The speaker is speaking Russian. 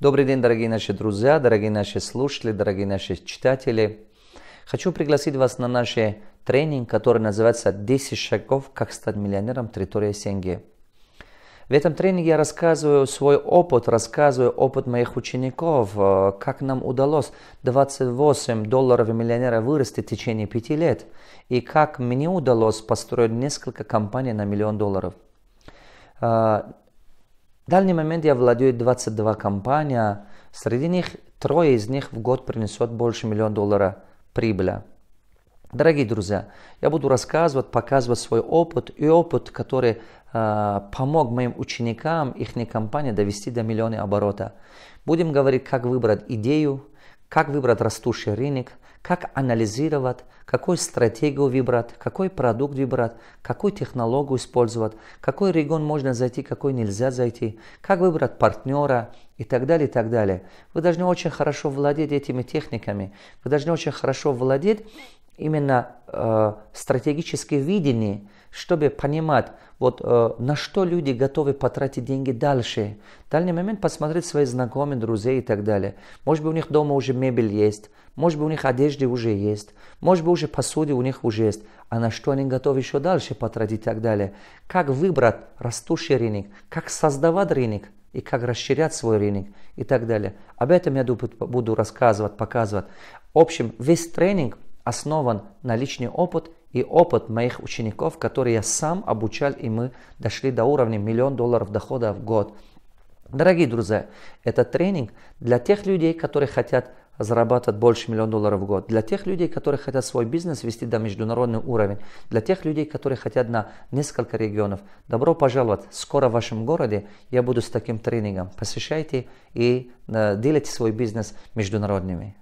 Добрый день, дорогие наши друзья, дорогие наши слушатели, дорогие наши читатели. Хочу пригласить вас на наш тренинг, который называется «10 шагов, как стать миллионером. Территория Сенги». В этом тренинге я рассказываю свой опыт, рассказываю опыт моих учеников, э, как нам удалось 28 долларов миллионера вырасти в течение 5 лет, и как мне удалось построить несколько компаний на миллион долларов. Э, в данный момент я владею 22 компания. Среди них трое из них в год принесут больше миллиона долларов прибыли. Дорогие друзья, я буду рассказывать, показывать свой опыт и опыт, который э, помог моим ученикам, их компании довести до миллиона оборота. Будем говорить, как выбрать идею, как выбрать растущий рынок, как анализировать, какую стратегию выбрать, какой продукт выбрать, какую технологию использовать, какой регион можно зайти, какой нельзя зайти, как выбрать партнера, и так далее, и так далее. Вы должны очень хорошо владеть этими техниками, вы должны очень хорошо владеть именно э, стратегическое видение, чтобы понимать, вот э, на что люди готовы потратить деньги дальше. В дальний момент посмотреть свои знакомые, друзей и так далее. Может быть, у них дома уже мебель есть, может быть, у них одежды уже есть, может быть, уже посуды у них уже есть. А на что они готовы еще дальше потратить и так далее. Как выбрать растущий рынок, как создавать рынок, и как расширять свой рынок и так далее. Об этом я буду рассказывать, показывать. В общем, весь тренинг основан на личный опыт и опыт моих учеников, которые я сам обучал, и мы дошли до уровня миллион долларов дохода в год – Дорогие друзья, этот тренинг для тех людей, которые хотят зарабатывать больше миллиона долларов в год, для тех людей, которые хотят свой бизнес вести до международный уровень, для тех людей, которые хотят на несколько регионов. Добро пожаловать! Скоро в вашем городе я буду с таким тренингом. Посещайте и э, делайте свой бизнес международными.